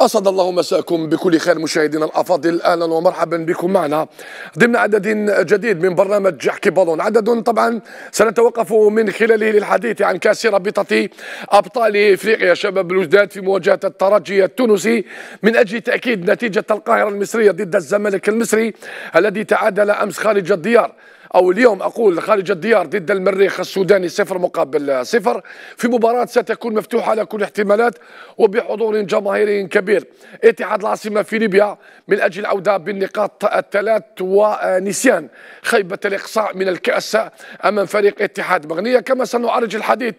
أسعد الله مساكم بكل خير مشاهدينا الأفاضل أهلا ومرحبا بكم معنا ضمن عدد جديد من برنامج يحكي بالون عدد طبعا سنتوقف من خلاله للحديث عن كأس رابطة أبطال إفريقيا شباب الوجدان في مواجهة الترجي التونسي من أجل تأكيد نتيجة القاهرة المصرية ضد الزمالك المصري الذي تعادل أمس خارج الديار أو اليوم أقول خارج الديار ضد المريخ السوداني صفر مقابل صفر في مباراة ستكون مفتوحة على كل الاحتمالات وبحضور جماهيري كبير اتحاد العاصمة في ليبيا من أجل العودة بالنقاط الثلاث ونسيان خيبة الإقصاء من الكأس أمام فريق اتحاد مغنية كما سنعرج الحديث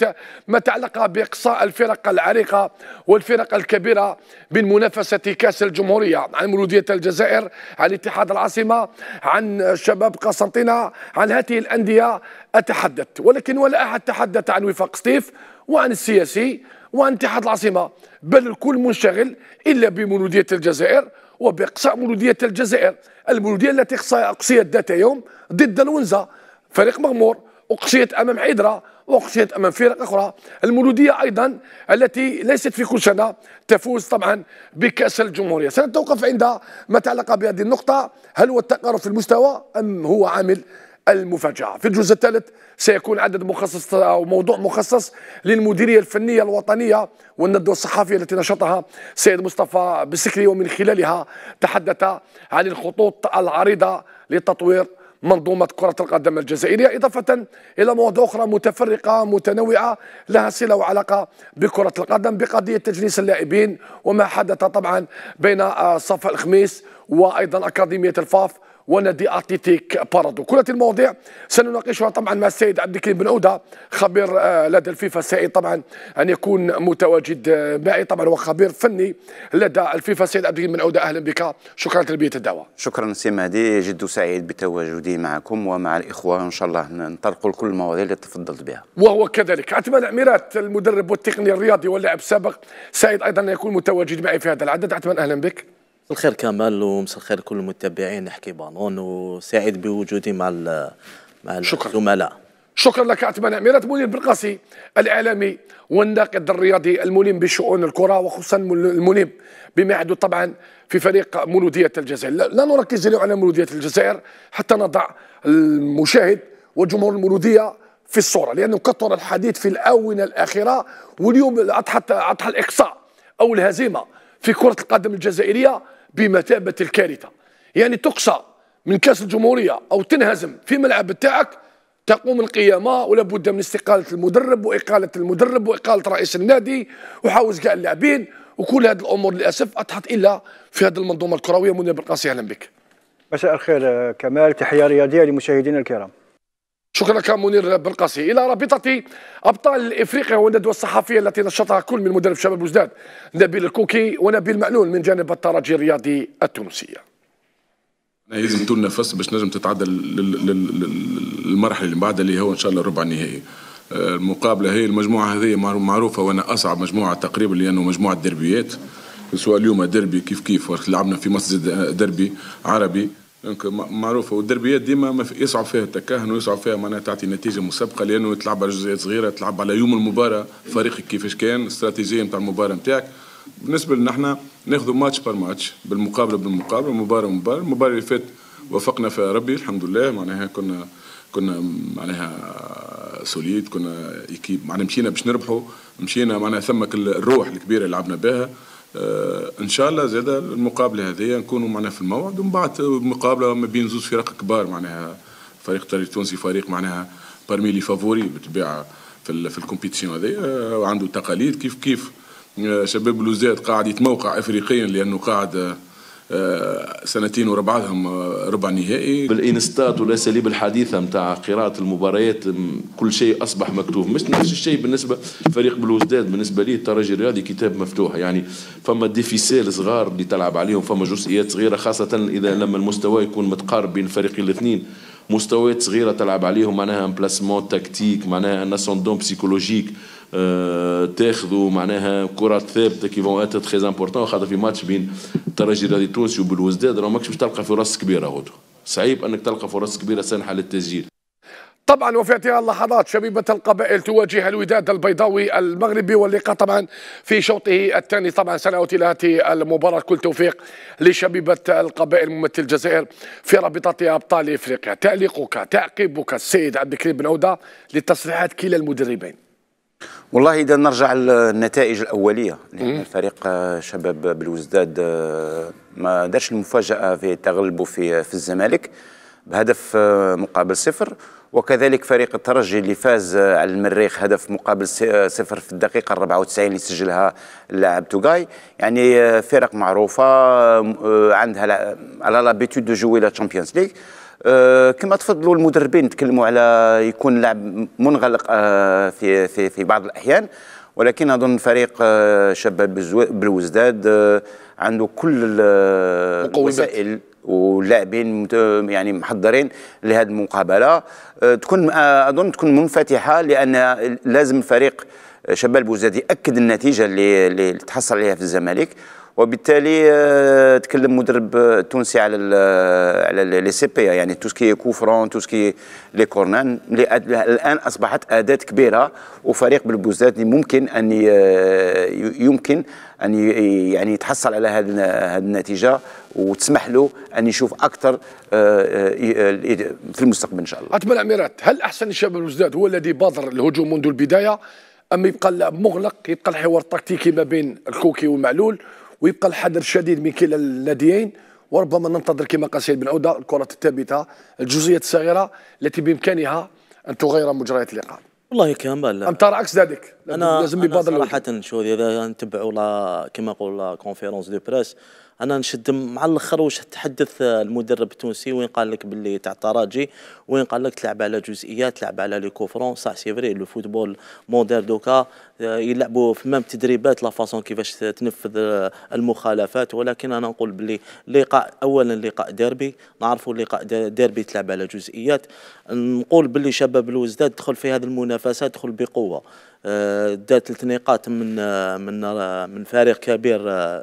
ما تعلق بإقصاء الفرق العريقة والفرق الكبيرة من منافسة كأس الجمهورية عن مولودية الجزائر عن اتحاد العاصمة عن شباب قسنطينة عن هذه الأندية أتحدث ولكن ولا أحد تحدث عن وفاق سطيف وعن السياسي وعن اتحاد العاصمة بل الكل منشغل إلا بمولودية الجزائر وبإقصاء مولودية الجزائر المولودية التي أقصيت ذات يوم ضد الونزة فريق مغمور أقصيت أمام حيدرا وأقصيت أمام فرق أخرى المولودية أيضا التي ليست في كل سنة تفوز طبعا بكأس الجمهورية سنتوقف عند ما تعلق بهذه النقطة هل هو التقارب في المستوى أم هو عامل المفاجأة في الجزء الثالث سيكون عدد مخصص أو موضوع مخصص للمديرية الفنية الوطنية والندوة الصحفية التي نشطها سيد مصطفى بسكري ومن خلالها تحدث عن الخطوط العريضة لتطوير منظومة كرة القدم الجزائرية إضافة إلى مواضيع أخرى متفرقة متنوعة لها صلة وعلاقة بكرة القدم بقضية تجنيس اللاعبين وما حدث طبعا بين آه، صفاء الخميس وأيضا أكاديمية الفاف ونادي اتليتيك بارادو كل هذه المواضيع سنناقشها طبعا مع السيد عبد الكريم بن عوده خبير آه، لدى الفيفا سعيد طبعا ان يكون متواجد آه، معي طبعا وخبير فني لدى الفيفا سيد عبد الكريم بن عوده اهلا بك شكرا لتلبيه الدعوه شكرا سي مهدي جد سعيد بتواجدي معكم ومع الاخوه ان شاء الله نطرقوا لكل المواضيع اللي تفضلت بها وهو كذلك عثمان عميرات المدرب والتقني الرياضي واللاعب السابق سعيد ايضا يكون متواجد معي في هذا العدد عثمان اهلا بك الخير كمال ومساء الخير كل المتابعين نحكي بانون وسعيد بوجودي مع الـ مع شكرا. الزملاء شكرا لك عثمان ميرات مولين بالقاسي الاعلامي والناقد الرياضي الملم بشؤون الكره وخصوصا الملم بما يعدو طبعا في فريق مولوديه الجزائر لا نركز اليوم على مولوديه الجزائر حتى نضع المشاهد وجمهور المولوديه في الصوره لانه كثر الحديث في الاونه الاخيره واليوم اضحى اضحى الاقصاء او الهزيمه في كرة القدم الجزائرية بمثابة الكارثة يعني تقصى من كاس الجمهورية أو تنهزم في ملعب تاعك تقوم القيامة ولا بد من استقالة المدرب وإقالة المدرب وإقالة رئيس النادي وحاوز كاع اللاعبين وكل هذه الأمور للأسف أضحت إلا في هذه المنظومة الكروية منير قاسي أهلا بك مساء الخير آه، كمال تحية رياضية لمشاهدينا الكرام شكرا منير بلقاسي الى رابطه ابطال افريقيا والندوه الصحفيه التي نشطها كل من مدرب شباب بوزداد نبيل الكوكي ونبيل مألول من جانب الترجي الرياضي التونسيه لازم طول نفس باش نجم تتعدى للمرحله اللي بعدها اللي هو ان شاء الله الربع النهائي آه، المقابله هي المجموعه هذه معروفه وانا اصعب مجموعه تقريبا لانه مجموعه دربيات سواء اليوم دربي كيف كيف لعبنا في مسجد آه، دربي عربي دونك معروفه والدربيات ديما يصعب فيها التكهن ويصعب فيها معناها تعطي نتيجه مسبقه لانه تلعب على جزئيات صغيره تلعب على يوم المباراه فريقك كيفاش كان الاستراتيجيه نتاع المباراه نتاعك بالنسبه لنا احنا ناخذوا ماتش بار ماتش بالمقابله بالمقابله مباراه مباراه المباراه اللي فاتت وفقنا في ربي الحمد لله معناها كنا كنا معناها سوليد كنا ايكيب معناها مشينا باش نربحوا مشينا معناها ثمك الروح الكبيره اللي لعبنا بها آه، ان شاء الله زاد المقابله هذه نكونوا معنا في الموعد ومن بعد مقابله ما بين زوج فرق كبار معناها فريق الترجي التونسي فريق معناها برمي لي فافوري بالطبيعه في في الكومبيتيسيون هذه آه، وعنده تقاليد كيف كيف آه، شباب لوزاد قاعد يتموقع افريقيا لانه قاعد آه، سنتين ورا بعضهم آه، ربع نهائي بالانستات والاساليب الحديثه نتاع قراءه المباريات كل شيء اصبح مكتوب مش نفس الشيء بالنسبه لفريق بلوزداد بالنسبه لي الترجي الرياضي كتاب مفتوح يعني فما ديفيسيل صغار اللي تلعب عليهم فما جزئيات صغيره خاصه اذا لما المستوى يكون متقارب بين الفريقين الاثنين مستويات صغيره تلعب عليهم معناها امبلاسمون تكتيك معناها ان اسوندون بسيكولوجيك أه تاخذوا معناها كرات ثابته كي فون اتر تخي امبورتون خاطر في ماتش بين الترجي الرياضي التونسي وبالوزداد راه ماكش باش تلقى فرص كبيره غدو صعيب انك تلقى فرص كبيره سانحه للتسجيل طبعا وفي هذه اللحظات شبيبة القبائل تواجه الوداد البيضاوي المغربي واللقاء طبعا في شوطه الثاني طبعا سنعود إلى هذه المباراة كل توفيق لشبيبة القبائل ممثل الجزائر في رابطة أبطال إفريقيا تعليقك تعقيبك السيد عبد الكريم بن عودة لتصريحات كلا المدربين والله اذا نرجع للنتائج الاوليه لان فريق شباب بلوزداد آه، ما دارش المفاجاه في تغلبه في في الزمالك بهدف آه، مقابل صفر وكذلك فريق الترجي اللي فاز على المريخ هدف مقابل صفر في الدقيقة 94 اللي سجلها اللاعب توغاي يعني آه، فرق معروفة آه، عندها على لابيتود دو جوي لا تشامبيونز ليغ كما تفضلوا المدربين تكلموا على يكون لاعب منغلق آه، في في في بعض الأحيان ولكن اظن فريق شباب بالوزداد عنده كل الوسائل واللاعبين يعني محضرين لهذه المقابله أه، تكون أه، اظن تكون منفتحه لان لازم فريق أه، شباب بوزاد ياكد النتيجه اللي, اللي تحصل عليها في الزمالك وبالتالي آه، تكلم مدرب آه، تونسي على الـ آه، على لي سي بي يعني توسكي كوفرون توسكي لي كورنان الان اصبحت اداه كبيره وفريق بالبوزداد ممكن ان يمكن ان يعني يتحصل على هذه النتيجه وتسمح له ان يشوف اكثر في المستقبل ان شاء الله. اتمنى اميرات هل احسن الشباب بالبوزات هو الذي بادر الهجوم منذ البدايه ام يبقى مغلق يبقى الحوار التكتيكي ما بين الكوكي والمعلول ويبقى الحذر شديد من كلا الناديين وربما ننتظر كما قال سيد بن عوده الكره الثابته الجزئيه الصغيره التي بامكانها ان تغير مجريات اللقاء والله كامل ام ترى عكس ذلك انا لازم أنا صراحه شو اذا نتبعوا كما نقول كونفيرونس دو بريس انا نشد مع الاخر واش تحدث المدرب التونسي وين قال لك باللي تاع تراجي وين قال لك تلعب على جزئيات تلعب على لي كوفرون صح سي فري لو فوتبول مودير دوكا آه، يلعبوا في مام تدريبات لا فاسون كيفاش تنفذ آه، المخالفات ولكن انا نقول باللي لقاء اولا لقاء ديربي نعرفوا لقاء ديربي تلعب على جزئيات نقول باللي شباب الوزداد دخل في هذه المنافسه دخل بقوه آه، دا ثلاث نقاط من من من فريق كبير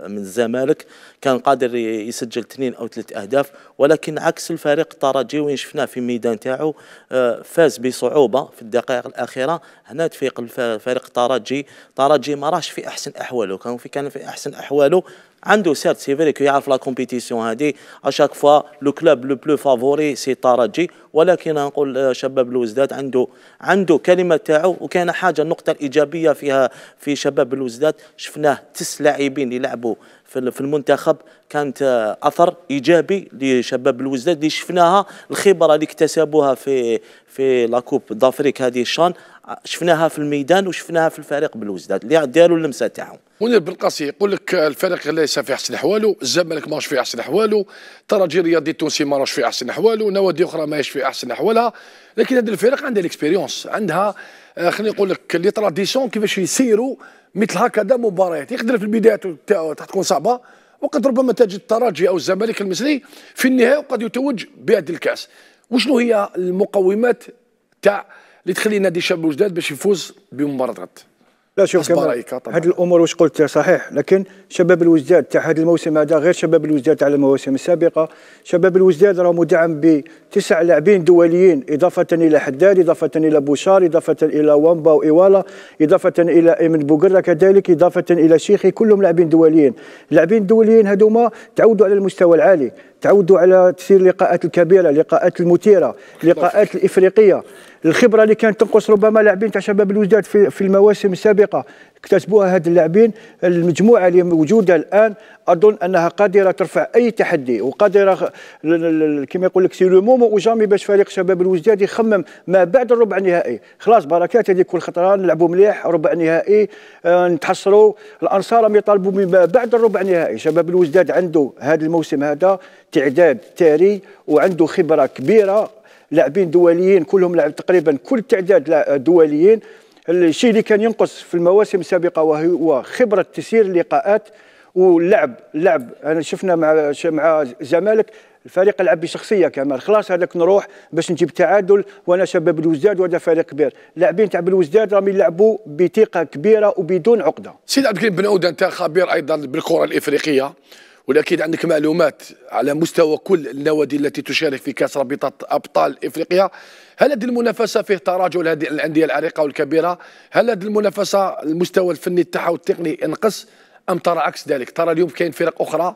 من الزمالك كان قادر يسجل اثنين او ثلاث اهداف ولكن عكس الفريق الترجي وين شفناه في الميدان تاعو فاز بصعوبه في الدقائق الاخيره هنا تفيق الفريق الترجي طرجي طرجي ما راش في احسن احواله كان في كان في احسن احواله عنده سيرت سي فيري يعرف لا كومبيتيسيون هذه اشاك فوا لو كلوب لو بلو فافوري سي طرجي ولكن نقول آه، شباب الوزداد عنده عنده كلمه تاعو وكان حاجه النقطه الايجابيه فيها في شباب الوزداد شفناه تس لاعبين يلعبوا في المنتخب كانت آه، اثر ايجابي لشباب الوزداد اللي شفناها الخبره اللي اكتسبوها في في لاكوب دافريك هذه الشان آه، شفناها في الميدان وشفناها في الفريق بالوزداد اللي داروا اللمسه تاعهم منير بن قاسي يقول لك آه، الفريق ليس في احسن احواله الزمالك ماهوش في احسن احواله الترجي الرياضي التونسي ماهوش في احسن احواله نوادي اخرى ماهيش في احسن احوالها لكن هذه الفرق عندها الاكسبيريونس عندها خليني نقول لك لي تراديسيون كيفاش يسيروا مثل هكذا مباريات يقدر في البدايات تاعو تكون صعبه وقد ربما تجد الترجي او الزمالك المصري في النهايه وقد يتوج بهذا الكاس وشنو هي المقومات تاع اللي تخلي نادي شاب وجداد باش يفوز بمباراه غد لا شوف كما هذه الامور واش قلت صحيح لكن شباب الوزداد تاع هذا الموسم هذا غير شباب الوزداد تاع المواسم السابقه شباب الوزداد راه مدعم بتسع لاعبين دوليين اضافه الى حداد اضافه الى بوشار اضافه الى وامبا وايوالا اضافه الى ايمن بوغرا كذلك اضافه الى شيخي كلهم لاعبين دوليين اللاعبين الدوليين هذوما تعودوا على المستوى العالي تعودوا على تسير اللقاءات الكبيره اللقاءات المثيره اللقاءات الافريقيه الخبره اللي كانت تنقص ربما لاعبين تاع شباب الوداد في, في المواسم السابقه اكتسبوها هاد اللاعبين المجموعه اللي موجوده الان اظن انها قادره ترفع اي تحدي وقادره كما يقول لك سي لو مومون وجامي باش فريق شباب الوزداد يخمم ما بعد الربع النهائي خلاص بركات هذيك كل خطره نلعبوا مليح ربع نهائي آه نتحصروا الانصار راهم يطالبوا بما بعد الربع النهائي شباب الوزداد عنده هذا الموسم هذا تعداد تاري وعنده خبره كبيره لاعبين دوليين كلهم لعب تقريبا كل تعداد دوليين الشيء اللي كان ينقص في المواسم السابقه وهو خبره تسيير اللقاءات واللعب اللعب انا شفنا مع مع الزمالك الفريق لعب بشخصيه كمال خلاص هذاك نروح باش نجيب تعادل وانا شباب الوزداد وهذا فريق كبير لاعبين تاع الوزداد راهم يلعبوا بثقه كبيره وبدون عقده سيد عبد الكريم بن عوده انت خبير ايضا بالكره الافريقيه ولكن عندك معلومات على مستوى كل النوادي التي تشارك في كاس رابطه ابطال افريقيا هل هذه المنافسه فيه تراجع هذه الانديه العريقه والكبيره هل هذه المنافسه المستوى الفني تاعها والتقني انقص ام ترى عكس ذلك ترى اليوم كاين فرق اخرى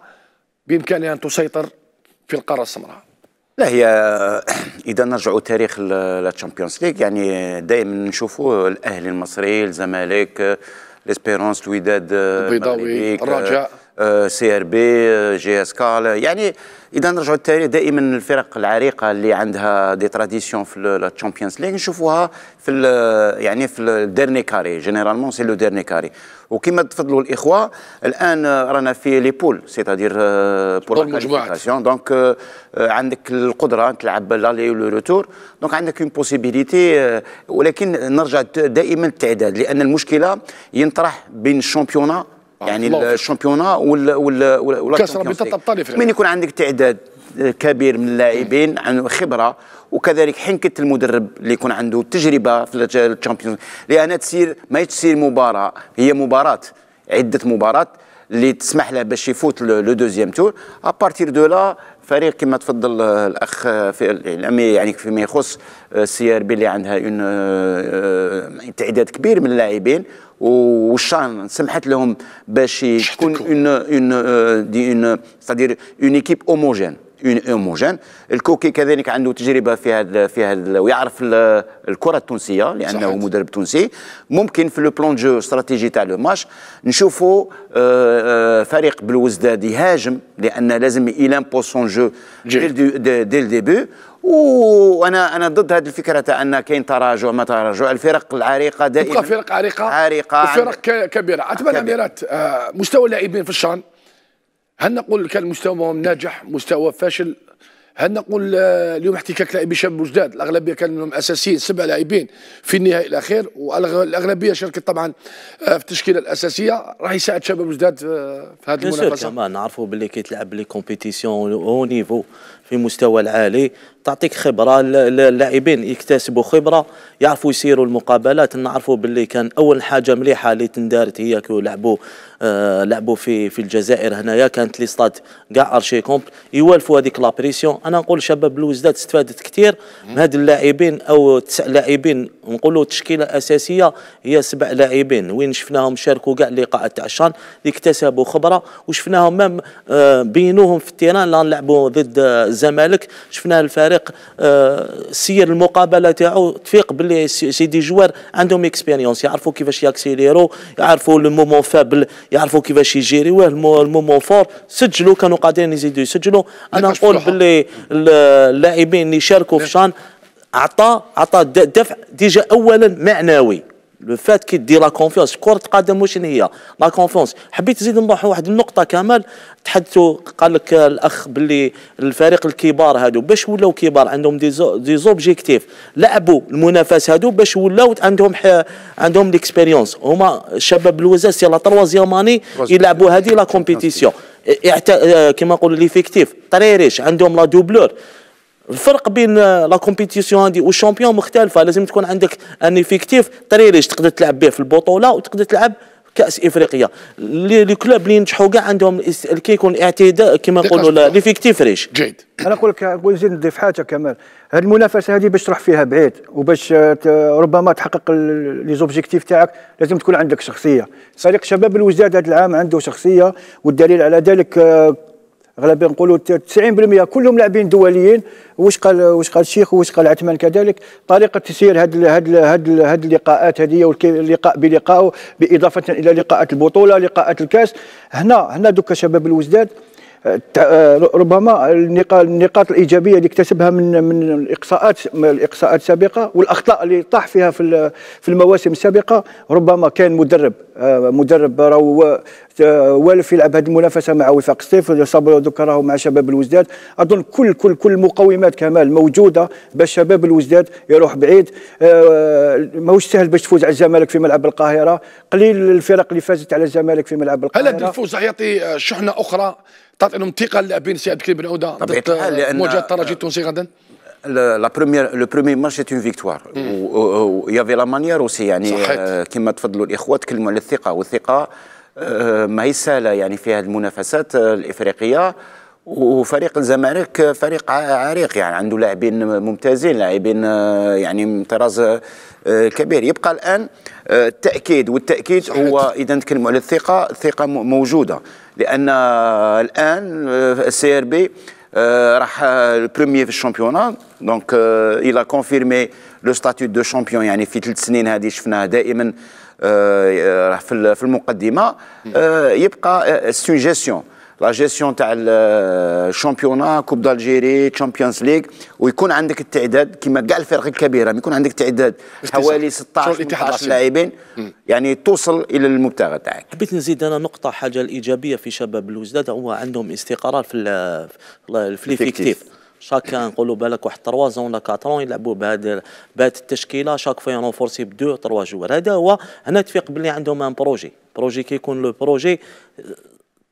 بامكانها ان تسيطر في القاره السمراء لا هي اذا نرجعوا تاريخ لا تشامبيونز ليغ يعني دائما نشوفوا الاهلي المصري الزمالك ليسبيرونس الوداد البيضاوي الرجاء آه، سي ار بي آه، جي اس كال يعني اذا نرجعوا للتاريخ دائما الفرق العريقه اللي عندها دي تراديسيون في الشامبيونز ليغ نشوفوها في يعني في الديرني كاري جينيرالمون سي لو ديرني كاري وكما تفضلوا الاخوه الان رانا في لي بول سيتادير بول كاليفيكاسيون دونك عندك القدره تلعب لالي ولو روتور دونك عندك اون آه، بوسيبيليتي ولكن نرجع دائما للتعداد لان المشكله ينطرح بين الشامبيونه آه، يعني الشامبيونا ولا ولا ولا كاس ابطال افريقيا يعني. من يكون عندك تعداد آه، كبير من اللاعبين عنده خبره وكذلك حنكه المدرب اللي يكون عنده تجربه في الشامبيونز لان تسير ما تسير مباراه هي مباراه عده مباراه اللي تسمح له باش يفوت لو دوزيام تور بارتير دو لا فريق كما تفضل آه، الاخ آه، في الامي يعني فيما يخص آه، السي ار بي اللي عندها اون تعداد كبير من اللاعبين والشان سمحت لهم باش يكون اون اون دي اون سادير اون ايكيب هوموجين اون هوموجين الكوكي كذلك عنده تجربه في هذا في هذا ويعرف الكره التونسيه لانه صحيح. مدرب تونسي ممكن في لو بلون جو استراتيجي تاع لو ماتش نشوفوا آه، آه، فريق بالوزداد يهاجم لان لازم يلامبوز بوسون جو ديل ديبي وانا انا ضد هذه الفكره تاع ان كاين تراجع ما تراجع الفرق العريقه دائما فرق عريقه عريقه وفرق كبيره اتمنى اميرات آه، مستوى اللاعبين في الشان هل نقول كان مستوى ناجح مستوى فاشل هل نقول آه، اليوم احتكاك لاعبين شباب وجداد الاغلبيه كان منهم اساسيين سبع لاعبين في النهائي الاخير والاغلبيه شاركت طبعا آه، في التشكيله الاساسيه راح يساعد شباب وجداد آه، في هذه المنافسه نعرفوا باللي كيتلعب لي كومبيتيسيون او نيفو في مستوى العالي تعطيك خبره اللاعبين يكتسبوا خبره يعرفوا يسيروا المقابلات نعرفوا باللي كان اول حاجه مليحه اللي تندارت هي كي لعبوا آه لعبوا في في الجزائر هنايا كانت لي ستاد كاع ارشي كومب يوالفوا هذيك لابريسيون انا نقول شباب الوزداد استفادت كثير من هاد اللاعبين او تسع لاعبين نقولوا تشكيله اساسيه هي سبع لاعبين وين شفناهم شاركوا كاع اللقاءات تاع الشان اللي اكتسبوا خبره وشفناهم مام آه بينوهم في التيران لا نلعبوا ضد الزمالك آه، شفنا الفريق الفريق آه، سير المقابله تاعو تفيق باللي سي دي جوار عندهم اكسبيريونس يعرفوا كيفاش ياكسيليرو يعرفوا المومون فابل يعرفوا كيفاش يجيريوه المومون فور سجلوا كانوا قادرين يزيدوا يسجلوا انا نقول باللي اللاعبين اللي شاركوا في نعم. شان اعطى اعطى دفع ديجا اولا معنوي لو فات كي دير لا كونفيونس كره القدم واش هي لا كونفيونس حبيت نزيد نروح واحد النقطه كامل تحدثوا قال لك الاخ باللي الفريق الكبار هادو باش ولاو كبار عندهم دي زوبجيكتيف لعبوا المنافس هادو باش ولاو عندهم عندهم ليكسبيريونس هما شباب الوزاز سي لا تروازيام اني يلعبوا هذه لا كومبيتيسيون كيما نقولوا ليفيكتيف طريريش عندهم لا دوبلور الفرق بين آه، لا كومبيتيسيون هادي والشامبيون مختلفه لازم تكون عندك ان افيكتيف طريريش تقدر تلعب به في البطوله وتقدر تلعب كاس افريقيا لي كلوب اللي ينجحوا كاع عندهم كي يكون اعتداء كما نقولوا ليفيكتيف ريش جيد انا نقول لك نقول زيد نضيف حاجه كمال هذه المنافسه هذه باش تروح فيها بعيد وباش ربما تحقق لي زوبجيكتيف تاعك لازم تكون عندك شخصيه فريق شباب الوزداد هذا العام عنده شخصيه والدليل على ذلك آه، اغلبيه نقولوا 90% كلهم لاعبين دوليين واش قال واش قال الشيخ واش قال عثمان كذلك طريقه تسيير هاد هاد هاد, هاد اللقاءات هذه واللقاء بلقاء باضافه الى لقاءات البطوله لقاءات الكاس هنا هنا دوكا شباب الوزداد آه، ربما النقاط الايجابيه اللي اكتسبها من من الاقصاءات الاقصاءات السابقه والاخطاء اللي طاح فيها في في المواسم السابقه ربما كان مدرب آه، مدرب راهو آه، والف يلعب هذه المنافسه مع وفاق الصيف صابر دوكا راهو مع شباب الوزداد اظن كل كل كل المقومات كمال موجوده باش شباب الوزداد يروح بعيد آه، ماهوش سهل باش تفوز على الزمالك في ملعب القاهره قليل الفرق اللي فازت على الزمالك في ملعب القاهره هل الفوز يعطي شحنه اخرى تعطي لهم ثقه اللاعبين سي عبد الكريم بن عوده ضد الحال لان مواجهه الترجي التونسي غدا لا, لا بريمير لو بروميير ماتش سيت اون فيكتوار ويافي لا m'a اوسي يعني كما تفضلوا الاخوه تكلموا على الثقه والثقه ما هي سهله يعني في هذه المنافسات الافريقيه وفريق الزمالك فريق عريق يعني عنده لاعبين ممتازين لاعبين يعني من طراز كبير يبقى الان التاكيد والتاكيد هو اذا نتكلموا على الثقه الثقه موجوده لان الان السي ار بي راح البريمير في الشامبيونات دونك الى كونفيرمي لو ستاتيوت دو شامبيون يعني في ثلاث سنين هذه شفناه دائما راه في المقدمه يبقى سوجيسيون لا جيسيون تاع الشامبيونا كوب دالجيري تشامبيونز ليغ ويكون عندك التعداد كما كاع الفرق الكبيره يكون عندك تعداد حوالي 16 18 لاعبين يعني توصل الى المبتغى تاعك حبيت نزيد انا نقطه حاجه الايجابيه في شباب الوزداد هو عندهم استقرار في الفليفيكتيف شاكان نقولوا بالك واحد 3 زون لا 4 يلعبوا بهذا بهذه التشكيله شاك فوا ينفورسي بدو 2 3 جوار هذا هو هنا تفيق باللي عندهم ان بروجي بروجي كيكون لو بروجي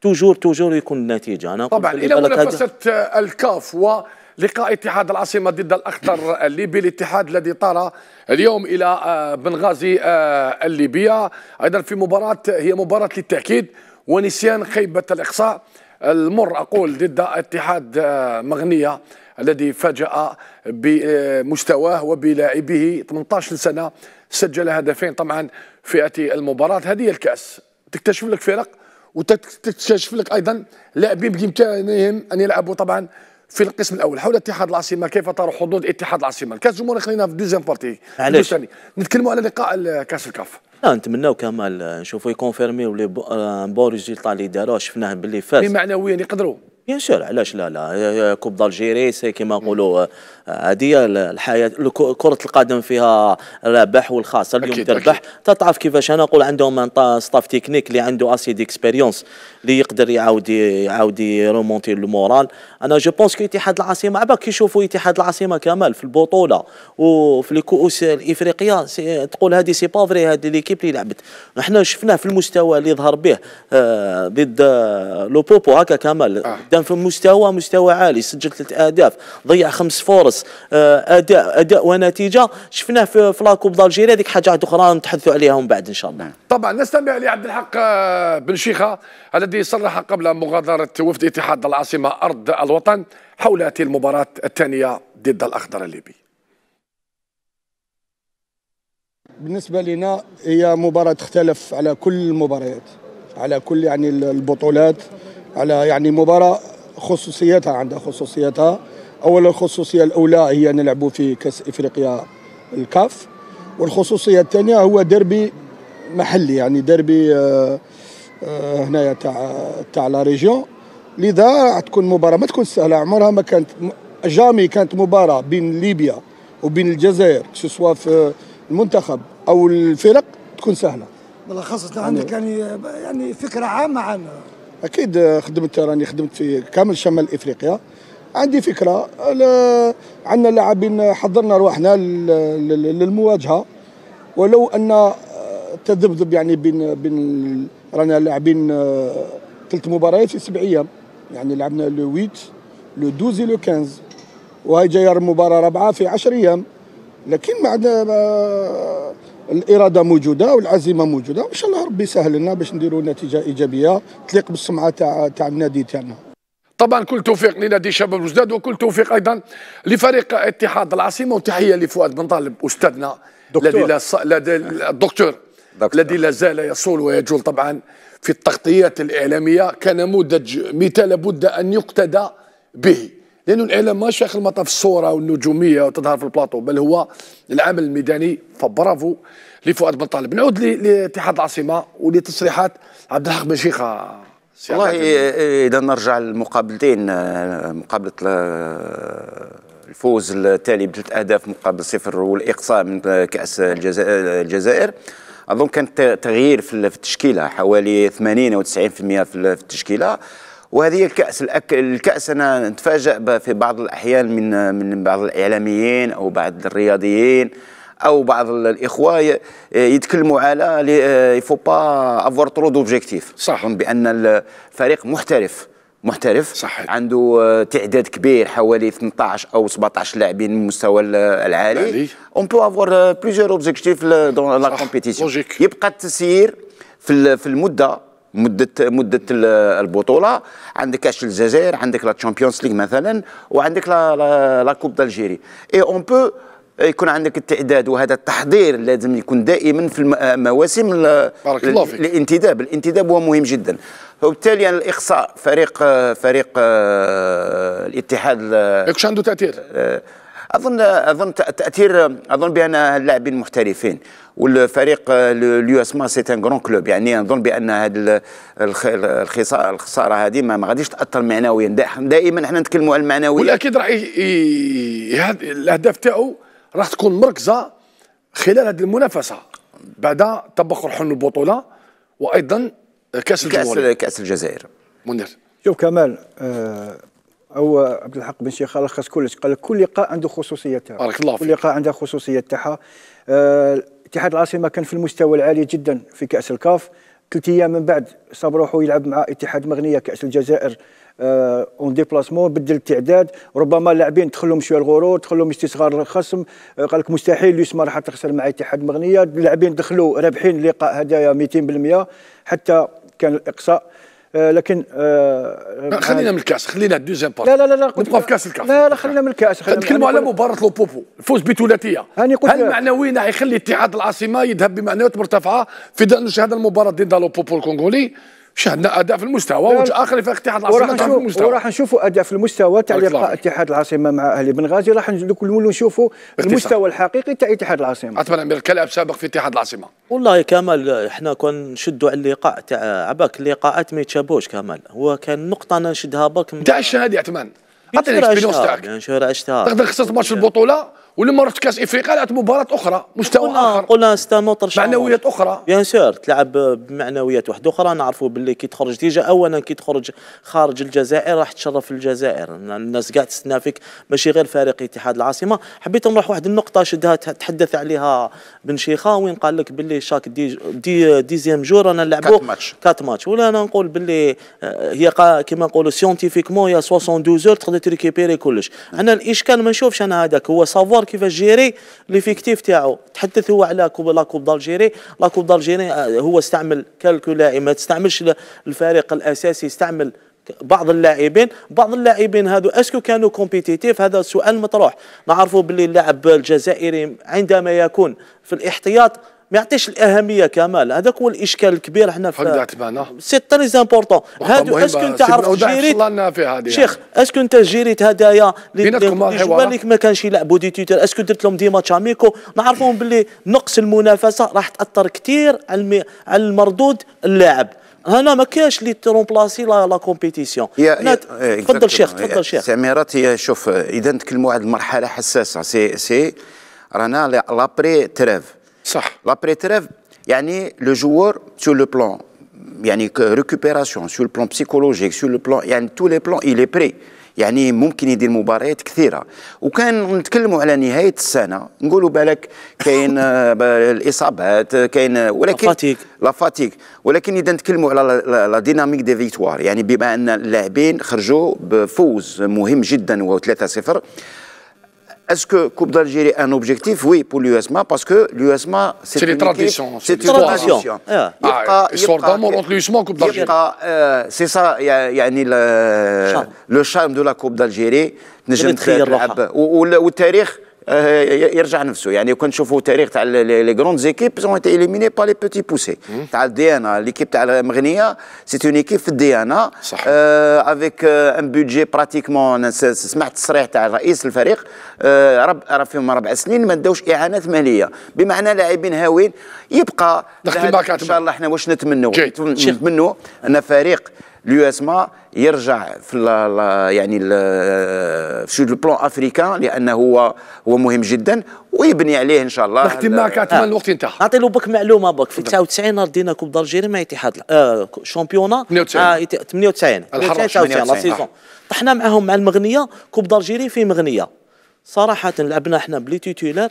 توجور توجور يكون النتيجه انا طبعا الى منافسه آه، الكاف و لقاء اتحاد العاصمة ضد الأخضر الليبي الاتحاد الذي طار اليوم إلى آه، بنغازي آه، الليبية أيضا في مباراة هي مباراة للتأكيد ونسيان خيبة الإقصاء المر أقول ضد اتحاد آه، مغنية الذي فاجأ بمستواه وبلاعبه 18 سنة سجل هدفين طبعا في المباراة هذه الكأس تكتشف لك فرق وتكتشف لك أيضا لاعبين بإمكانهم أن يلعبوا طبعا في القسم الاول حول اتحاد العاصمه كيف ترى حظوظ اتحاد العاصمه الكاس الجمهور خلينا في دوزيام بارتي علاش نتكلموا على لقاء كاس الكاف لا نعم، نتمناو كمال نشوفوا يكونفيرميو لي بون آه، ريزولتا اللي داروه شفناه باللي فاز بمعنويا يقدروا بيان سور علاش لا لا كوب دالجيري سي كيما نقولوا هذه آه، الحياه كره القدم فيها رابح والخاسر اليوم تربح تعرف كيفاش انا نقول عندهم ستاف تكنيك اللي عنده اسي ديكسبيريونس اللي يقدر يعاود يعاود يرومونتي المورال انا جو بونس كو اتحاد العاصمه على بالك يشوفوا اتحاد العاصمه كامل في البطوله وفي الكؤوس الافريقيه تقول هذه سي با فري هذه ليكيب اللي لعبت احنا شفناه في المستوى اللي ظهر به آه، ضد آه، لو بوبو هكا كامل كان في مستوى مستوى عالي سجل ثلاث اهداف ضيع خمس فرص آه، اداء اداء ونتيجه شفناه في لاكوب دالجيري هذيك حاجه اخرى نتحدثوا عليها من بعد ان شاء الله نعم. طبعا نستمع لعبد الحق آه، بن شيخه الذي صرح قبل مغادره وفد اتحاد العاصمه ارض الوطن حول هذه المباراه الثانيه ضد الاخضر الليبي بالنسبة لنا هي مباراة تختلف على كل المباريات على كل يعني البطولات على يعني مباراه خصوصيتها عندها خصوصيتها اولا الخصوصيه الاولى هي نلعبوا في كاس افريقيا الكاف والخصوصيه الثانيه هو ديربي محلي يعني ديربي آه، آه، هنايا تاع تاع لا ريجيون لذا تكون مباراه ما تكون سهله عمرها ما كانت جامي كانت مباراه بين ليبيا وبين الجزائر سواء في المنتخب او الفرق تكون سهله بالاخص انت عندك يعني, يعني يعني فكره عامه عن اكيد خدمت راني خدمت في كامل شمال افريقيا عندي فكره عندنا لاعبين حضرنا رواحنا للمواجهه ولو ان آه، تذبذب يعني بين بين رانا لاعبين آه، ثلاث مباريات في سبع ايام يعني لعبنا لو 8 لو 12 لو 15 وهي جايه المباراه رابعه في 10 ايام لكن ما عندنا آه، الاراده موجوده والعزيمه موجوده وان شاء الله ربي يسهل لنا باش نديروا نتيجه ايجابيه تليق بالسمعه تاع تاع النادي تاعنا طبعا كل توفيق لنادي شباب وجداد وكل توفيق ايضا لفريق اتحاد العاصمه وتحيه لفؤاد بن طالب استاذنا الذي لا الدكتور الذي لا زال يصول ويجول طبعا في التغطيات الاعلاميه كنموذج مثال لابد ان يقتدى به لانه الاعلام ماشي اخر المطاف الصوره والنجوميه وتظهر في البلاطو بل هو العمل الميداني فبرافو لفؤاد بن طالب نعود لاتحاد العاصمه ولتصريحات عبد الحق شيخه والله إيه، إيه، اذا نرجع للمقابلتين آه، مقابله الفوز التالي بثلاث اهداف مقابل صفر والاقصاء من كاس الجزائر اظن كان تغيير في التشكيله حوالي 80 او 90% في التشكيله وهذه الكأس الكأس أنا نتفاجأ في بعض الأحيان من من بعض الإعلاميين أو بعض الرياضيين او بعض الاخوه يتكلموا على يفو با افوار ترو دوبجيكتيف صح بان الفريق محترف محترف صحيح. عنده تعداد كبير حوالي 18 او 17 لاعبين من المستوى العالي اون بو افوار بليزيور اوبجيكتيف دون لا كومبيتيسيون يبقى التسيير في المده مده مده البطوله عندك كاش الجزائر عندك لا تشامبيونز ليغ مثلا وعندك لا لا, لا كوب دالجيري اي اون بو يكون عندك التعداد وهذا التحضير لازم يكون دائما في المواسم بارك الله فيك الانتداب الانتداب هو مهم جدا وبالتالي يعني الاقصاء فريق فريق آه، الاتحاد يكش آه، عنده تاثير آه، اظن اظن تاثير اظن بان اللاعبين محترفين والفريق آه، اليو اس ما سي ان كرون كلوب يعني نظن بان هذه الخساره الخساره هذه ما غاديش تاثر معنويا دائما احنا نتكلموا على المعنويات والاكيد راح الاهداف تاعو راح تكون مركزه خلال هذه المنافسه بعد طبق حن البطوله وايضا كاس الجزائر كاس كاس الجزائر منير شوف كمال آه هو عبد الحق بن شيخ لخص كلش قال كل لقاء عنده خصوصيه تاعه بارك الله فيك كل لقاء عنده خصوصيه تاعها آه، اتحاد العاصمه كان في المستوى العالي جدا في كاس الكاف ثلاث ايام من بعد صاب روحه يلعب مع اتحاد مغنيه كاس الجزائر اون آه، ديبلاسمون بدل التعداد ربما اللاعبين دخل لهم شويه الغرور دخل لهم استصغار الخصم آه، قال لك مستحيل اليوسما راح تخسر مع اتحاد مغنيه اللاعبين دخلوا رابحين اللقاء هذايا 200% حتى كان الاقصاء آه، لكن آه, آه، خلينا من الكاس خلينا الدوزيام بارت لا لا لا لا نبقى في كاس الكاس لا لا خلينا من الكاس نتكلموا على مباراه لوبوبو الفوز بثلاثيه هل راح يخلي اتحاد العاصمه يذهب بمعنويات مرتفعه في نشاهد المباراه ضد لوبوبو الكونغولي شاهدنا اداء في المستوى اخر في اتحاد العاصمه في المستوى وراح نشوفوا اداء في المستوى تاع لقاء اتحاد العاصمه مع اهلي بنغازي راح نولوا نشوفوا المستوى الحقيقي تاع اتحاد العاصمه اتمنى من الكلام سابق في اتحاد العاصمه والله كمال احنا كون نشدوا على اللقاء تاع عباك اللقاءات ما يتشابوش كمال هو كان نقطه انا نشدها برك تاع الشهاده اتمنى اعطيني اكسبيريونس تاعك يعني تقدر خسرت ماتش البطوله ولما رحت كاس افريقيا لعبت مباراه اخرى مستوى قلنا اخر قلنا ستا معنويات اخرى بيان سور تلعب بمعنويات واحده اخرى نعرفوا باللي كي تخرج ديجا اولا كي تخرج خارج الجزائر راح تشرف الجزائر الناس قاعد تستنى فيك ماشي غير فريق اتحاد العاصمه حبيت نروح واحد النقطه شدها تحدث عليها بن شيخه وين قال لك باللي شاك دي دي ديزيام جور انا نلعبوا كات ماتش كات ماتش ولا انا نقول باللي آه، هي كما نقولوا سيونتيفيكمون يا 72 اور تقدر تريكيبيري كلش انا الاشكال ما نشوفش انا هذاك هو سافوار الجزائر كيف جيري ليفيكتيف تاعو تحدث هو على كوب لا كوب دالجيري لا كوب دالجيري آه، هو استعمل كالكو لاعب ما تستعملش الفريق الاساسي استعمل بعض اللاعبين بعض اللاعبين هادو اسكو كانوا كومبيتيتيف هذا سؤال مطروح نعرفوا باللي اللاعب الجزائري عندما يكون في الاحتياط ما يعطيش الاهميه كمال هذاك هو الاشكال الكبير حنا في الاعتماد سي تري امبورطون هادو اسكو انت عرفت جيريت يعني. شيخ اسكو انت جيريت هدايا اللي ما كانش يلعبوا دي تيتر اسكو درت لهم دي ماتش اميكو نعرفهم باللي نقص المنافسه راح تاثر كثير على المردود اللاعب هنا ما كاش اللي ترومبلاسي لا لا كومبيتيسيون تفضل شيخ تفضل شيخ سميرات هي شوف اذا نتكلموا على المرحله حساسه سي سي رانا لابري تريف صح لابري تريف يعني لو جوور سور لو بلان يعني ريكوبيراسيون سور سيكولوجيك بسيكولوجيك سور بلون يعني تو لي بلان إلي بري يعني ممكن يدير مباريات كثيره وكان نتكلموا على نهايه السنه نقولوا بالك كاين الاصابات كاين ولكن لا فاتيك ولكن اذا نتكلموا على لا ديناميك دي فيكتوار يعني بما ان اللاعبين خرجوا بفوز مهم جدا وهو 3-0 Est-ce que Coupe d'Algérie est un objectif Oui, pour l'USMA, parce que l'USMA, c'est une tradition. C'est une tradition. Histoire d'amour entre l'USMA et Coupe d'Algérie. Euh, c'est ça, le charme de la Coupe d'Algérie. Ou le tarif. آه، يرجع نفسه يعني كنت نشوفوا تاريخ تاع لي غروند زيكيب سون تي اليميني با لي بوتي بوسي تاع الديانا ليكيب تاع المغنيه سيت اون ايكيب في الديانا صحيح افيك ان بودجي براتيكمون سمعت التصريح تاع رئيس الفريق آه، رب راه فيهم اربع سنين ما داوش اعانات ماليه بمعنى لاعبين هاوين يبقى ان شاء الله احنا واش نتمنوا نتمنوا ان فريق اليو اس ما يرجع في ال يعني ال في البلان افريكان لانه هو هو مهم جدا ويبني عليه ان شاء الله نختم معك اعتماد الوقت انتهى نعطي له بك معلومه بك في 99 ردينا كوب d'Algérie مع اتحاد آه شامبيونا 98 آه 98 98 لا سيزون طحنا معاهم مع المغنيه كوب d'Algérie في مغنيه صراحه لعبنا احنا بلي تيتولار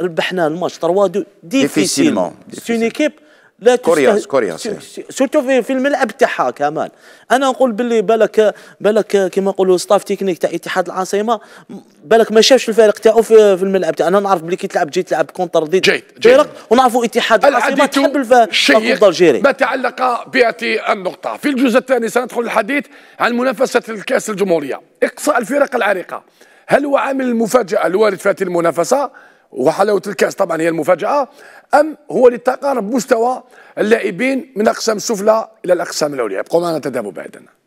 ربحنا الماتش 3 2 ديفيسيلمون سون ايكيب لا كورياس كورياس شفتوا في, في الملعب تاعها كمان انا نقول باللي بالك بالك كما نقولوا ستاف تكنيك تاع اتحاد العاصمه بالك ما شافش الفريق تاعو في, في الملعب تاعو انا نعرف باللي كي تلعب جيت تلعب كونتر ضد جيد فرق ونعرفوا اتحاد العاصمه تحب الفريق الجيري ما تعلق بهذه النقطه في الجزء الثاني سندخل الحديث عن منافسه الكاس الجمهوريه اقصاء الفرق العريقه هل هو عامل المفاجاه الوارد في هذه المنافسه وحلاوه الكاس طبعا هي المفاجاه أم هو لتقارب مستوى اللاعبين من الأقسام السفلى إلى الأقسام العليا يبقوا معنا تذهبوا بعدنا